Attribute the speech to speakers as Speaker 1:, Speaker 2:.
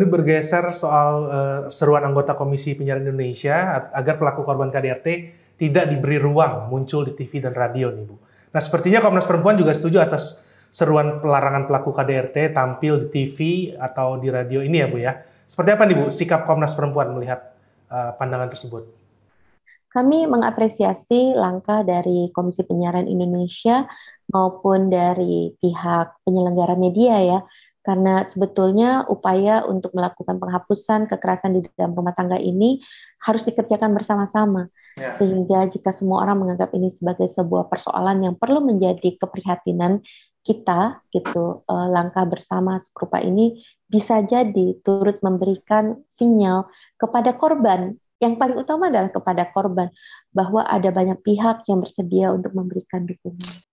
Speaker 1: Ini bergeser soal uh, seruan anggota Komisi Penyiaran Indonesia agar pelaku korban KDRT tidak diberi ruang muncul di TV dan radio nih Bu. Nah sepertinya Komnas Perempuan juga setuju atas seruan pelarangan pelaku KDRT tampil di TV atau di radio ini ya Bu ya. Seperti apa nih Bu sikap Komnas Perempuan melihat uh, pandangan tersebut?
Speaker 2: Kami mengapresiasi langkah dari Komisi Penyiaran Indonesia maupun dari pihak penyelenggara media ya karena sebetulnya upaya untuk melakukan penghapusan kekerasan di dalam rumah tangga ini harus dikerjakan bersama-sama ya. sehingga jika semua orang menganggap ini sebagai sebuah persoalan yang perlu menjadi keprihatinan kita gitu eh, langkah bersama serupa ini bisa jadi turut memberikan sinyal kepada korban yang paling utama adalah kepada korban bahwa ada banyak pihak yang bersedia untuk memberikan dukungan.